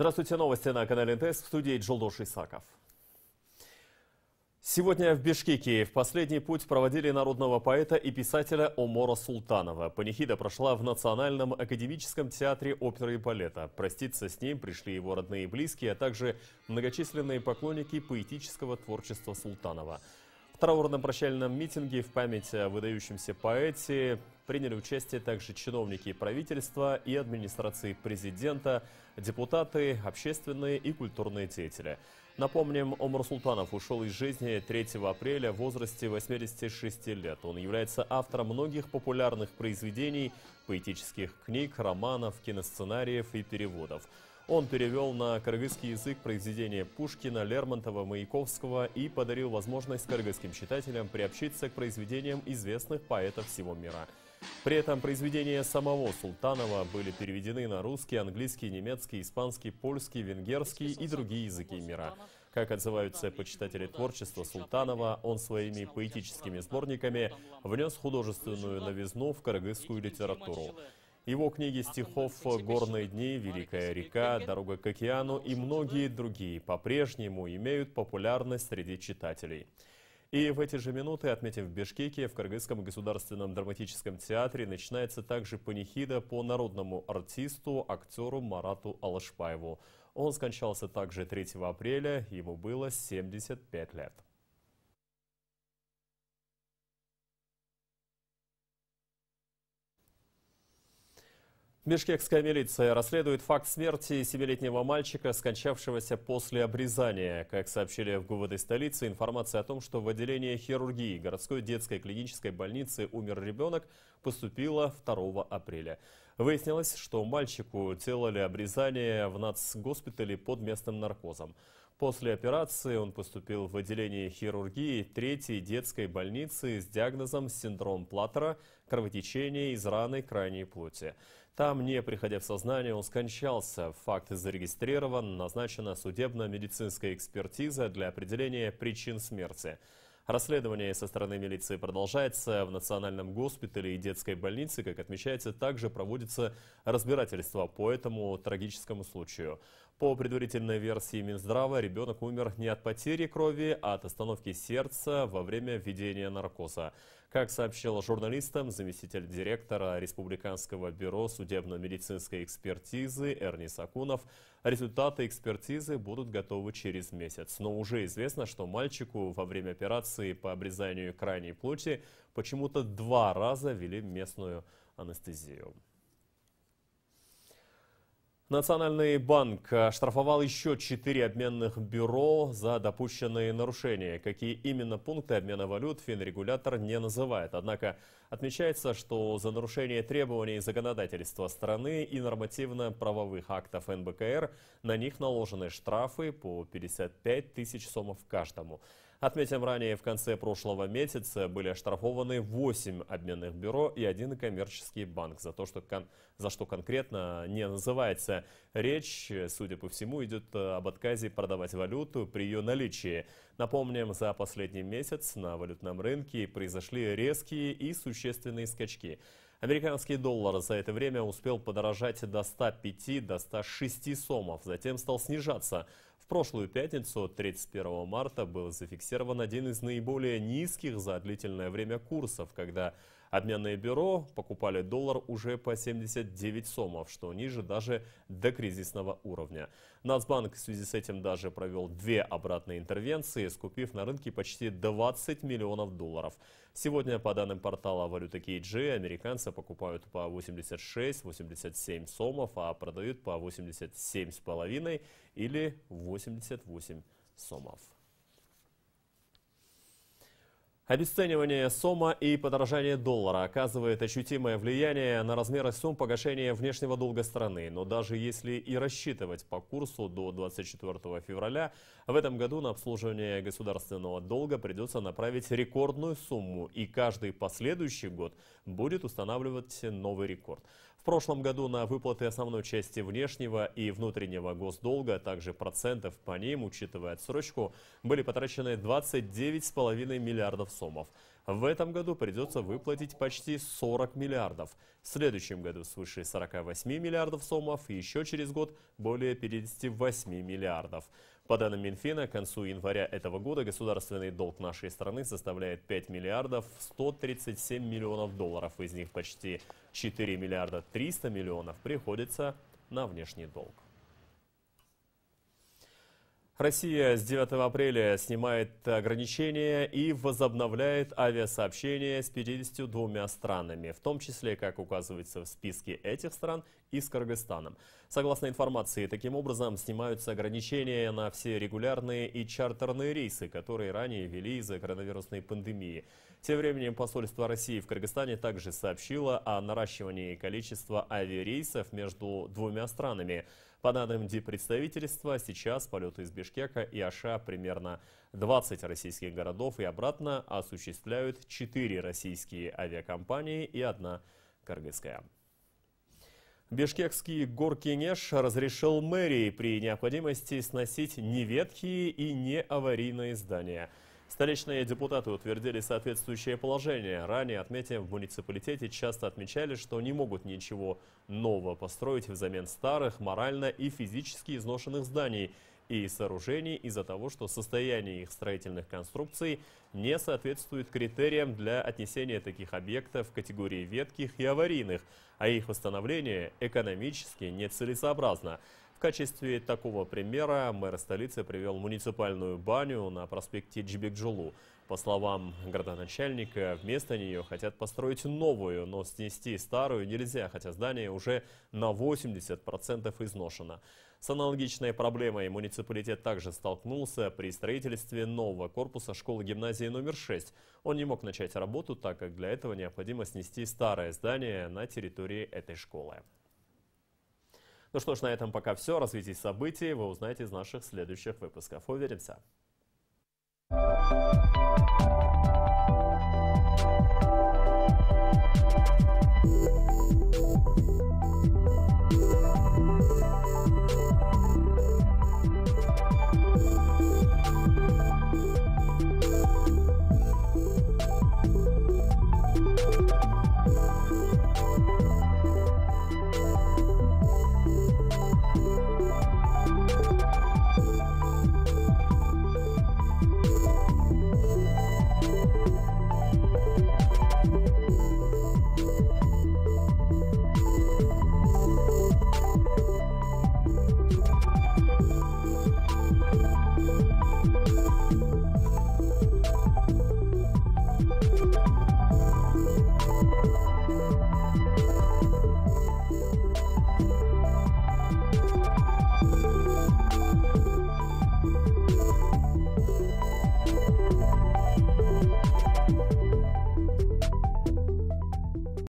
Здравствуйте, новости на канале НТС. В студии Джолдош Исаков. Сегодня в Бишкеке в последний путь проводили народного поэта и писателя Омора Султанова. Панихида прошла в Национальном академическом театре оперы и балета. Проститься с ним пришли его родные и близкие, а также многочисленные поклонники поэтического творчества Султанова – траурном прощальном митинге в память о выдающемся поэте приняли участие также чиновники правительства и администрации президента, депутаты, общественные и культурные деятели. Напомним, Омар Султанов ушел из жизни 3 апреля в возрасте 86 лет. Он является автором многих популярных произведений, поэтических книг, романов, киносценариев и переводов. Он перевел на кыргызский язык произведения Пушкина, Лермонтова, Маяковского и подарил возможность кыргызским читателям приобщиться к произведениям известных поэтов всего мира. При этом произведения самого Султанова были переведены на русский, английский, немецкий, испанский, польский, венгерский и другие языки мира. Как отзываются почитатели творчества Султанова, он своими поэтическими сборниками внес художественную новизну в кыргызскую литературу. Его книги стихов «Горные дни», «Великая река», «Дорога к океану» и многие другие по-прежнему имеют популярность среди читателей. И в эти же минуты, отметим в Бишкеке, в Кыргызском государственном драматическом театре начинается также панихида по народному артисту, актеру Марату Алашпаеву. Он скончался также 3 апреля, ему было 75 лет. Бишкекская милиция расследует факт смерти семилетнего мальчика, скончавшегося после обрезания. Как сообщили в ГУВД столицы, информация о том, что в отделение хирургии городской детской клинической больницы умер ребенок, поступила 2 апреля. Выяснилось, что мальчику делали обрезание в нацгоспитале под местным наркозом. После операции он поступил в отделение хирургии третьей детской больницы с диагнозом синдром Платтера, кровотечение из раны крайней плоти. Там, не приходя в сознание, он скончался. Факт зарегистрирован, назначена судебно-медицинская экспертиза для определения причин смерти. Расследование со стороны милиции продолжается. В Национальном госпитале и детской больнице, как отмечается, также проводится разбирательство по этому трагическому случаю. По предварительной версии Минздрава, ребенок умер не от потери крови, а от остановки сердца во время введения наркоза. Как сообщил журналистам заместитель директора Республиканского бюро судебно-медицинской экспертизы Эрни Сакунов, результаты экспертизы будут готовы через месяц. Но уже известно, что мальчику во время операции по обрезанию крайней плоти почему-то два раза вели местную анестезию. Национальный банк оштрафовал еще четыре обменных бюро за допущенные нарушения. Какие именно пункты обмена валют финрегулятор не называет. Однако отмечается, что за нарушение требований законодательства страны и нормативно-правовых актов НБКР на них наложены штрафы по 55 тысяч сомов каждому. Отметим, ранее в конце прошлого месяца были оштрафованы 8 обменных бюро и один коммерческий банк, за, то, что, за что конкретно не называется. Речь, судя по всему, идет э, об отказе продавать валюту при ее наличии. Напомним, за последний месяц на валютном рынке произошли резкие и существенные скачки. Американский доллар за это время успел подорожать до 105, до 106 сомов, затем стал снижаться. В прошлую пятницу, 31 марта, был зафиксирован один из наиболее низких за длительное время курсов, когда Обменные бюро покупали доллар уже по 79 сомов, что ниже даже до кризисного уровня. Нацбанк в связи с этим даже провел две обратные интервенции, скупив на рынке почти 20 миллионов долларов. Сегодня, по данным портала валюты KG, американцы покупают по 86-87 сомов, а продают по 87,5 или 88 сомов. Обесценивание сома и подорожание доллара оказывает ощутимое влияние на размеры сумм погашения внешнего долга страны. Но даже если и рассчитывать по курсу до 24 февраля, в этом году на обслуживание государственного долга придется направить рекордную сумму, и каждый последующий год будет устанавливать новый рекорд. В прошлом году на выплаты основной части внешнего и внутреннего госдолга, а также процентов по ним, учитывая отсрочку, были потрачены 29,5 миллиардов сомов. В этом году придется выплатить почти 40 миллиардов. В следующем году свыше 48 миллиардов сомов и еще через год более 58 миллиардов. По данным Минфина, к концу января этого года государственный долг нашей страны составляет 5 миллиардов 137 миллионов долларов. Из них почти 4 миллиарда 300 миллионов приходится на внешний долг. Россия с 9 апреля снимает ограничения и возобновляет авиасообщение с 52 странами, в том числе, как указывается в списке этих стран, и с Кыргызстаном. Согласно информации, таким образом снимаются ограничения на все регулярные и чартерные рейсы, которые ранее вели из-за коронавирусной пандемии. Тем временем посольство России в Кыргызстане также сообщило о наращивании количества авиарейсов между двумя странами – по данным депредставительства, сейчас полеты из Бишкека и Аша примерно 20 российских городов и обратно осуществляют 4 российские авиакомпании и одна кыргызская. Бишкекский горкинеш разрешил мэрии при необходимости сносить неветкие и неаварийные здания – Столичные депутаты утвердили соответствующее положение. Ранее, отметим, в муниципалитете часто отмечали, что не могут ничего нового построить взамен старых, морально и физически изношенных зданий и сооружений из-за того, что состояние их строительных конструкций не соответствует критериям для отнесения таких объектов в категории ветких и аварийных, а их восстановление экономически нецелесообразно. В качестве такого примера мэр столицы привел муниципальную баню на проспекте Джибекджулу. По словам градоначальника, вместо нее хотят построить новую, но снести старую нельзя, хотя здание уже на 80% изношено. С аналогичной проблемой муниципалитет также столкнулся при строительстве нового корпуса школы-гимназии номер 6. Он не мог начать работу, так как для этого необходимо снести старое здание на территории этой школы. Ну что ж, на этом пока все. Развитие событий вы узнаете из наших следующих выпусков. Уверимся. Thank you.